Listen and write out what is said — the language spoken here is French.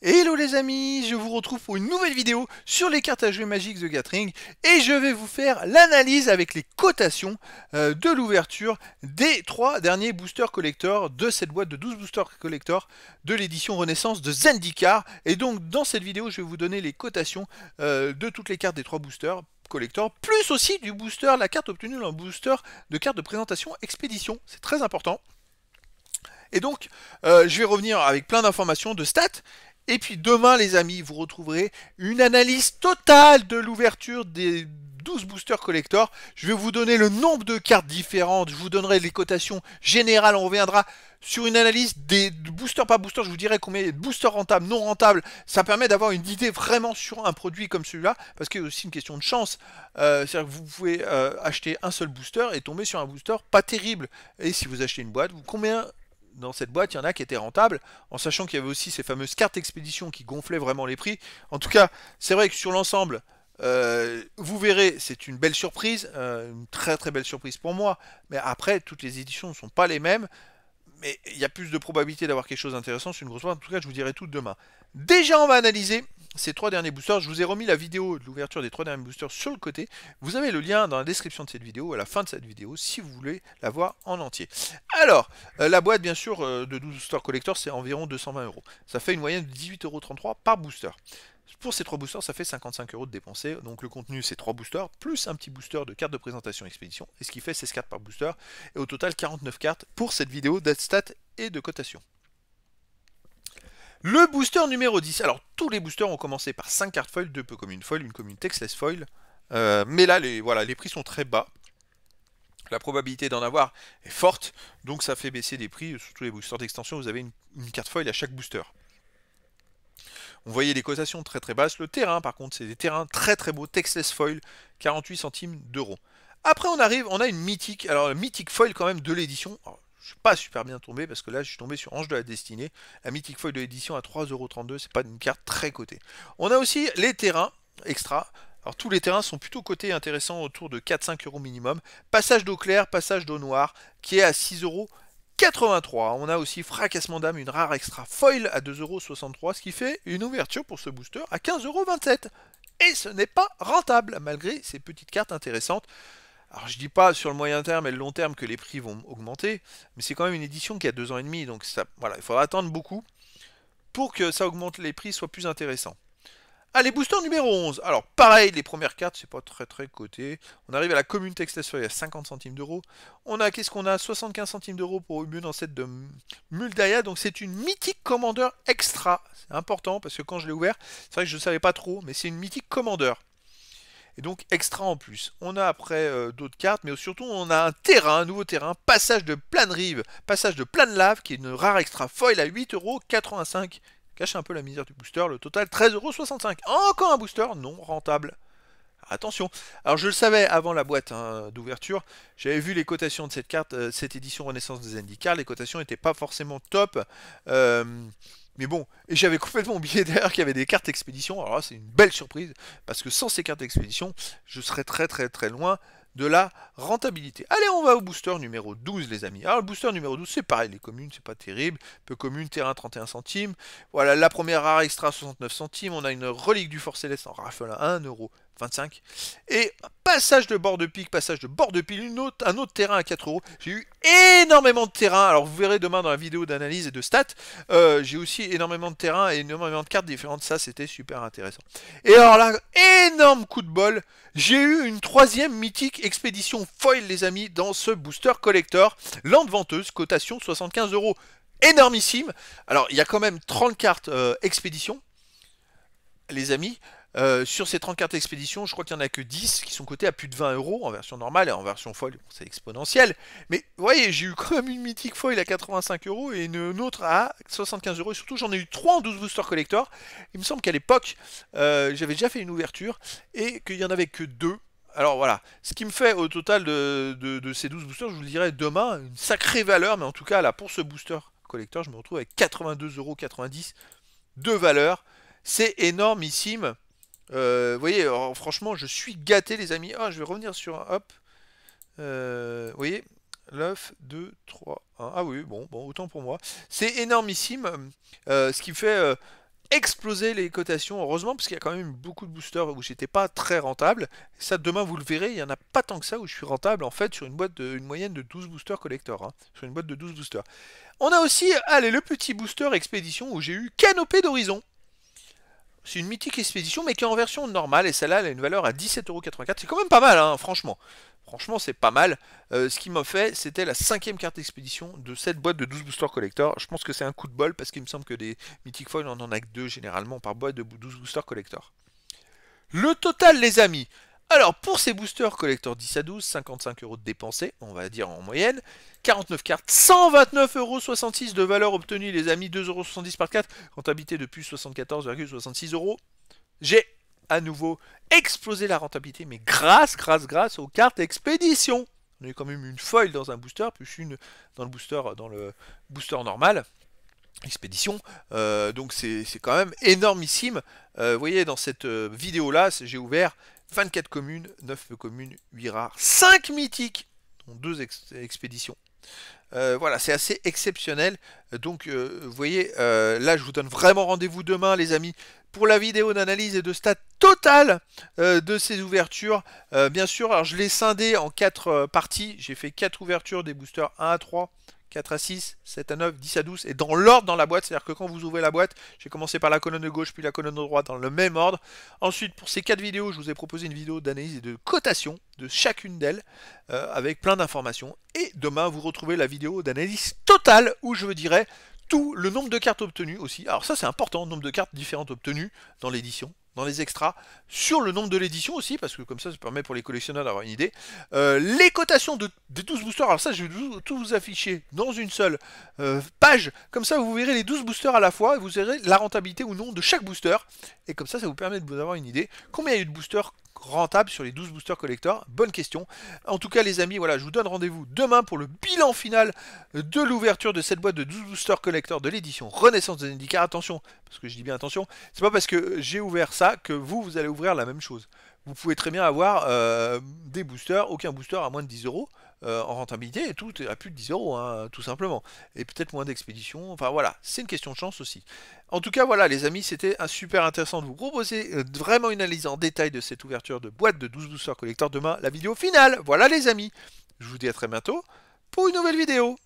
Hello les amis, je vous retrouve pour une nouvelle vidéo sur les cartes à jouer magiques de Gathering et je vais vous faire l'analyse avec les cotations euh, de l'ouverture des trois derniers boosters collector de cette boîte de 12 boosters collector de l'édition Renaissance de Zendikar et donc dans cette vidéo je vais vous donner les cotations euh, de toutes les cartes des trois boosters collector, plus aussi du booster, la carte obtenue dans le booster de carte de présentation expédition, c'est très important. Et donc, euh, je vais revenir avec plein d'informations, de stats, et puis demain, les amis, vous retrouverez une analyse totale de l'ouverture des 12 boosters collector. Je vais vous donner le nombre de cartes différentes, je vous donnerai les cotations générales, on reviendra sur une analyse des boosters pas boosters, je vous dirai combien il y a de boosters rentables, non rentables. Ça permet d'avoir une idée vraiment sur un produit comme celui-là, parce qu'il y a aussi une question de chance. Euh, c'est-à-dire que vous pouvez euh, acheter un seul booster et tomber sur un booster pas terrible. Et si vous achetez une boîte, vous, combien dans cette boîte, il y en a qui étaient rentables, en sachant qu'il y avait aussi ces fameuses cartes expédition qui gonflaient vraiment les prix. En tout cas, c'est vrai que sur l'ensemble, euh, vous verrez, c'est une belle surprise, euh, une très très belle surprise pour moi. Mais après, toutes les éditions ne sont pas les mêmes mais il y a plus de probabilité d'avoir quelque chose d'intéressant sur une grosse boîte. En tout cas, je vous dirai tout demain. Déjà, on va analyser ces trois derniers boosters. Je vous ai remis la vidéo de l'ouverture des trois derniers boosters sur le côté. Vous avez le lien dans la description de cette vidéo, à la fin de cette vidéo, si vous voulez la voir en entier. Alors, euh, la boîte, bien sûr, euh, de 12 store collector, c'est environ 220 euros. Ça fait une moyenne de 18,33 euros par booster. Pour ces trois boosters, ça fait 55 euros de dépenser. Donc le contenu, c'est trois boosters, plus un petit booster de cartes de présentation expédition. Et ce qui fait, 16 cartes par booster. Et au total, 49 cartes pour cette vidéo d'Adstat et de cotation. Le booster numéro 10. Alors tous les boosters ont commencé par 5 cartes foil, 2 peu comme une foil, une commune une textless foil. Euh, mais là, les, voilà, les prix sont très bas. La probabilité d'en avoir est forte, donc ça fait baisser les prix, surtout les boosters d'extension, vous avez une carte foil à chaque booster. On voyait des cotations très très basses. Le terrain, par contre, c'est des terrains très très beaux, Texas Foil, 48 centimes d'euros. Après, on arrive, on a une mythique, alors mythique Foil quand même de l'édition. Je suis pas super bien tombé parce que là, je suis tombé sur Ange de la Destinée. La mythique Foil de l'édition à 3,32€, c'est pas une carte très cotée. On a aussi les terrains extra. Alors tous les terrains sont plutôt cotés intéressants autour de 4-5 euros minimum. Passage d'eau claire, passage d'eau noire, qui est à 6 euros 83. On a aussi fracassement d'âme, une rare extra foil à 2,63€, ce qui fait une ouverture pour ce booster à 15,27€. Et ce n'est pas rentable, malgré ces petites cartes intéressantes. Alors je dis pas sur le moyen terme et le long terme que les prix vont augmenter, mais c'est quand même une édition qui a deux ans et demi, donc ça, voilà, il faudra attendre beaucoup pour que ça augmente les prix, soit plus intéressant. Allez, booster numéro 11. Alors, pareil, les premières cartes, c'est pas très très coté. On arrive à la commune textation, à 50 centimes d'euros. On a, qu'est-ce qu'on a 75 centimes d'euros pour une cette de Muldaya. Donc, c'est une mythique commandeur extra. C'est important parce que quand je l'ai ouvert, c'est vrai que je ne savais pas trop, mais c'est une mythique commandeur. Et donc, extra en plus. On a après euh, d'autres cartes, mais surtout, on a un terrain, un nouveau terrain, passage de de rive, passage de de lave, qui est une rare extra foil à 8,85€ cache un peu la misère du booster, le total 13,65€. Encore un booster non rentable. Attention. Alors je le savais avant la boîte hein, d'ouverture, j'avais vu les cotations de cette carte, euh, cette édition Renaissance des Indycars. les cotations n'étaient pas forcément top. Euh, mais bon, et j'avais complètement oublié d'ailleurs qu'il y avait des cartes expédition. Alors là, c'est une belle surprise, parce que sans ces cartes expédition, je serais très très très loin de la rentabilité. Allez, on va au booster numéro 12, les amis. Alors, le booster numéro 12, c'est pareil, les communes, c'est pas terrible. Peu commune, terrain 31 centimes. Voilà, la première rare extra 69 centimes. On a une relique du Fort Céleste en rafale à 1 euro. 25. Et passage de bord de pique, passage de bord de pile, une autre, un autre terrain à 4 euros. J'ai eu énormément de terrain. Alors vous verrez demain dans la vidéo d'analyse et de stats. Euh, j'ai aussi énormément de terrain et énormément de cartes différentes. Ça, c'était super intéressant. Et alors là, énorme coup de bol. J'ai eu une troisième mythique expédition foil, les amis, dans ce booster collector. Lente venteuse, cotation 75 euros. Énormissime. Alors, il y a quand même 30 cartes euh, expédition les amis. Euh, sur ces 30 cartes expédition, je crois qu'il n'y en a que 10 qui sont cotées à plus de 20 euros en version normale et en version foil, c'est exponentiel. Mais vous voyez, j'ai eu quand même une mythique foil à 85 euros et une, autre à 75 euros. surtout, j'en ai eu 3 en 12 booster collector. Il me semble qu'à l'époque, euh, j'avais déjà fait une ouverture et qu'il n'y en avait que 2. Alors voilà, ce qui me fait au total de, ces 12 boosters, je vous le dirai demain, une sacrée valeur. Mais en tout cas, là, pour ce booster collector, je me retrouve avec 82,90€ de valeur. C'est énormissime. Euh, vous voyez, franchement, je suis gâté, les amis. Ah, je vais revenir sur un hop. Euh, vous voyez, 9, 2, 3, 1. Ah oui, bon, bon autant pour moi. C'est énormissime, euh, ce qui fait exploser les cotations, heureusement, parce qu'il y a quand même beaucoup de boosters où j'étais pas très rentable. Ça, demain, vous le verrez, il y en a pas tant que ça où je suis rentable, en fait, sur une boîte une moyenne de 12 boosters collector. Hein. sur une boîte de 12 boosters. On a aussi, allez, le petit booster expédition où j'ai eu Canopée d'Horizon. C'est une mythique expédition, mais qui est en version normale. Et celle-là, elle a une valeur à 17,84€. C'est quand même pas mal, hein, franchement. Franchement, c'est pas mal. Euh, ce qui m'a fait, c'était la cinquième carte expédition de cette boîte de 12 boosters collector. Je pense que c'est un coup de bol parce qu'il me semble que des Mythic Foil, on en a que deux généralement par boîte de 12 boosters collector. Le total, les amis, alors, pour ces boosters collector 10 à 12, 55 euros de dépensés, on va dire en moyenne, 49 cartes, 129,66 de valeur obtenue, les amis, euros par carte, comptabilité depuis 74,66 euros. J'ai à nouveau explosé la rentabilité, mais grâce, grâce, grâce aux cartes expédition. On a quand même une foil dans un booster, plus une dans le booster, dans le booster normal expédition. Euh, donc c'est quand même énormissime. Euh, vous voyez, dans cette euh, vidéo-là, j'ai ouvert 24 communes, 9 communes, 8 rares, 5 mythiques, dont 2 expéditions. Euh, voilà, c'est assez exceptionnel. Donc, euh, vous voyez, euh, là, je vous donne vraiment rendez-vous demain, les amis, pour la vidéo d'analyse et de stats totale de ces ouvertures. bien sûr, alors je l'ai scindé en 4 parties. J'ai fait 4 ouvertures des boosters 1 à 3, 4 à 6, 7 à 9, 10 à 12, et dans l'ordre dans la boîte, c'est-à-dire que quand vous ouvrez la boîte, j'ai commencé par la colonne de gauche, puis la colonne de droite, dans le même ordre. Ensuite, pour ces 4 vidéos, je vous ai proposé une vidéo d'analyse et de cotation de chacune d'elles, euh, avec plein d'informations. Et demain, vous retrouvez la vidéo d'analyse totale, où je vous dirai tout le nombre de cartes obtenues aussi. Alors ça, c'est important, nombre de cartes différentes obtenues dans l'édition, dans les extras, sur le nombre de l'édition aussi, parce que comme ça, ça permet pour les collectionneurs d'avoir une idée. Euh, les cotations de, des 12 boosters, alors ça, je vais tout vous afficher dans une seule euh, page, comme ça, vous verrez les 12 boosters à la fois, et vous verrez la rentabilité ou non de chaque booster, et comme ça, ça vous permet de vous avoir une idée combien il y a eu de boosters, rentable sur les 12 boosters collector Bonne question. En tout cas, les amis, voilà, je vous donne rendez-vous demain pour le bilan final de l'ouverture de cette boîte de 12 boosters collector de l'édition Renaissance de Zendikar. Attention, parce que je dis bien attention, c'est pas parce que j'ai ouvert ça que vous, vous allez ouvrir la même chose. Vous pouvez très bien avoir euh, des boosters, aucun booster à moins de 10 euros. Euh, en rentabilité et tout à plus de 10 euros, hein, tout simplement. Et peut-être moins d'expédition Enfin voilà, c'est une question de chance aussi. En tout cas, voilà les amis, c'était super intéressant de vous proposer euh, vraiment une analyse en détail de cette ouverture de boîte de 12 douceurs collecteurs demain, la vidéo finale. Voilà les amis, je vous dis à très bientôt pour une nouvelle vidéo.